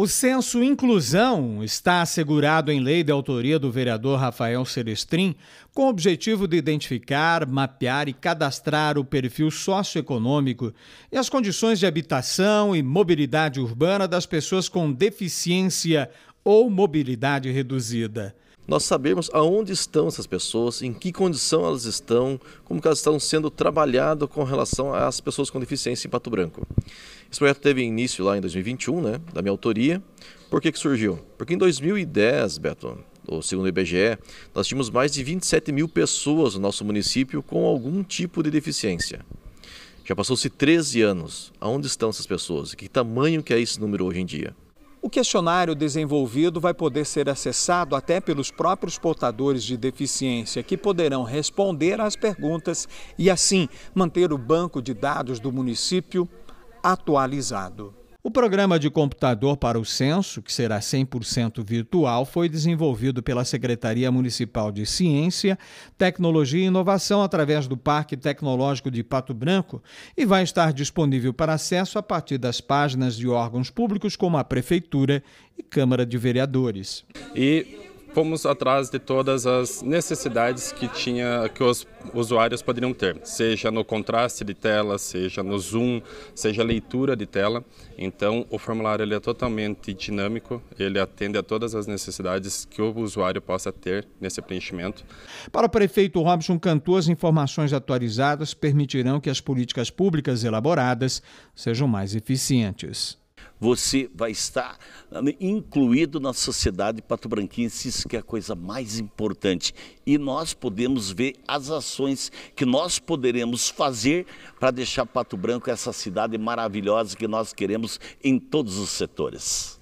O censo inclusão está assegurado em lei de autoria do vereador Rafael Celestrin, com o objetivo de identificar, mapear e cadastrar o perfil socioeconômico e as condições de habitação e mobilidade urbana das pessoas com deficiência ou mobilidade reduzida. Nós sabemos aonde estão essas pessoas, em que condição elas estão, como elas estão sendo trabalhadas com relação às pessoas com deficiência em Pato Branco. Esse projeto teve início lá em 2021, né, da minha autoria. Por que, que surgiu? Porque em 2010, Beto, ou segundo o IBGE, nós tínhamos mais de 27 mil pessoas no nosso município com algum tipo de deficiência. Já passou-se 13 anos. Aonde estão essas pessoas? Que tamanho que é esse número hoje em dia? O questionário desenvolvido vai poder ser acessado até pelos próprios portadores de deficiência, que poderão responder às perguntas e, assim, manter o banco de dados do município atualizado. O programa de computador para o censo, que será 100% virtual, foi desenvolvido pela Secretaria Municipal de Ciência, Tecnologia e Inovação através do Parque Tecnológico de Pato Branco e vai estar disponível para acesso a partir das páginas de órgãos públicos como a Prefeitura e Câmara de Vereadores. E fomos atrás de todas as necessidades que tinha que os usuários poderiam ter, seja no contraste de tela, seja no zoom, seja leitura de tela. Então, o formulário ele é totalmente dinâmico, ele atende a todas as necessidades que o usuário possa ter nesse preenchimento. Para o prefeito Robson Cantu, as informações atualizadas permitirão que as políticas públicas elaboradas sejam mais eficientes você vai estar né, incluído na sociedade patobranquense, isso que é a coisa mais importante. E nós podemos ver as ações que nós poderemos fazer para deixar Pato Branco essa cidade maravilhosa que nós queremos em todos os setores.